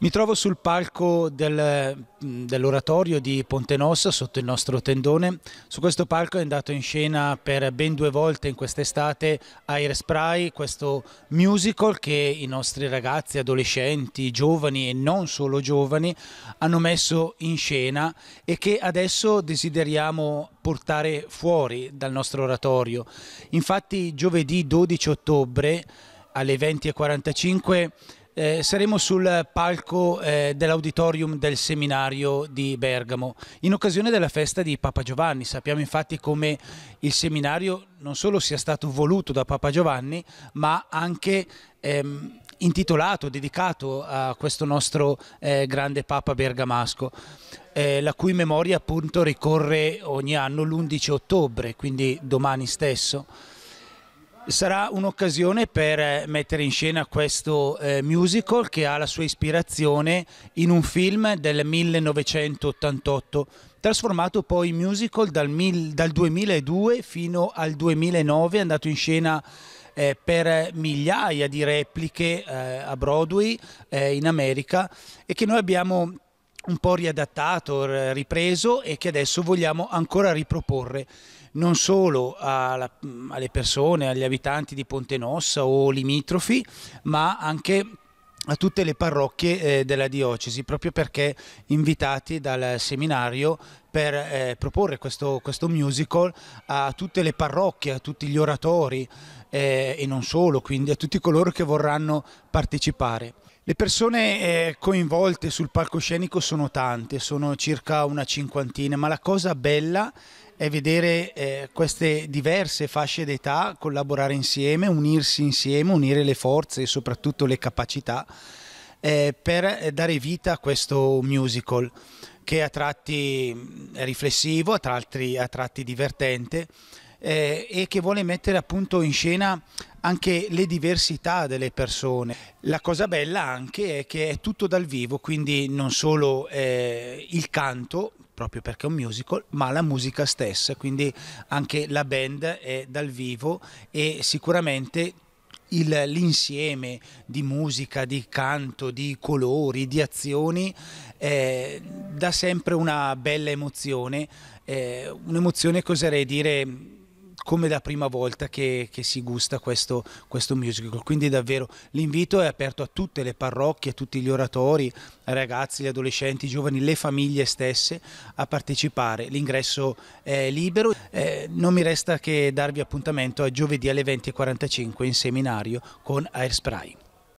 Mi trovo sul palco del, dell'oratorio di Ponte Nossa sotto il nostro tendone. Su questo palco è andato in scena per ben due volte in quest'estate Air Spray, questo musical che i nostri ragazzi, adolescenti, giovani e non solo giovani hanno messo in scena e che adesso desideriamo portare fuori dal nostro oratorio. Infatti giovedì 12 ottobre alle 20.45 eh, saremo sul palco eh, dell'auditorium del seminario di Bergamo in occasione della festa di Papa Giovanni. Sappiamo infatti come il seminario non solo sia stato voluto da Papa Giovanni, ma anche ehm, intitolato, dedicato a questo nostro eh, grande Papa bergamasco, eh, la cui memoria appunto ricorre ogni anno l'11 ottobre, quindi domani stesso sarà un'occasione per eh, mettere in scena questo eh, musical che ha la sua ispirazione in un film del 1988, trasformato poi in musical dal, mil, dal 2002 fino al 2009, è andato in scena eh, per migliaia di repliche eh, a Broadway eh, in America e che noi abbiamo un po' riadattato, ripreso e che adesso vogliamo ancora riproporre non solo alla, alle persone, agli abitanti di Ponte Nossa o limitrofi, ma anche a tutte le parrocchie eh, della diocesi, proprio perché invitati dal seminario per eh, proporre questo, questo, musical a tutte le parrocchie, a tutti gli oratori eh, e non solo, quindi a tutti coloro che vorranno partecipare. Le persone eh, coinvolte sul palcoscenico sono tante, sono circa una cinquantina, ma la cosa bella è vedere eh, queste diverse fasce d'età collaborare insieme, unirsi insieme, unire le forze e soprattutto le capacità eh, per dare vita a questo musical che a tratti è mm, riflessivo, a tratti, a tratti divertente e che vuole mettere appunto in scena anche le diversità delle persone. La cosa bella anche è che è tutto dal vivo, quindi non solo eh, il canto, proprio perché è un musical, ma la musica stessa, quindi anche la band è dal vivo e sicuramente l'insieme di musica, di canto, di colori, di azioni eh, dà sempre una bella emozione, eh, un'emozione che oserei dire come la prima volta che, che si gusta questo, questo, musical. Quindi davvero l'invito è aperto a tutte le parrocchie, a tutti gli oratori, ai ragazzi, agli adolescenti, i giovani, le famiglie stesse a partecipare. L'ingresso è libero. Eh, non mi resta che darvi appuntamento a giovedì alle 20.45 in seminario con Airspray.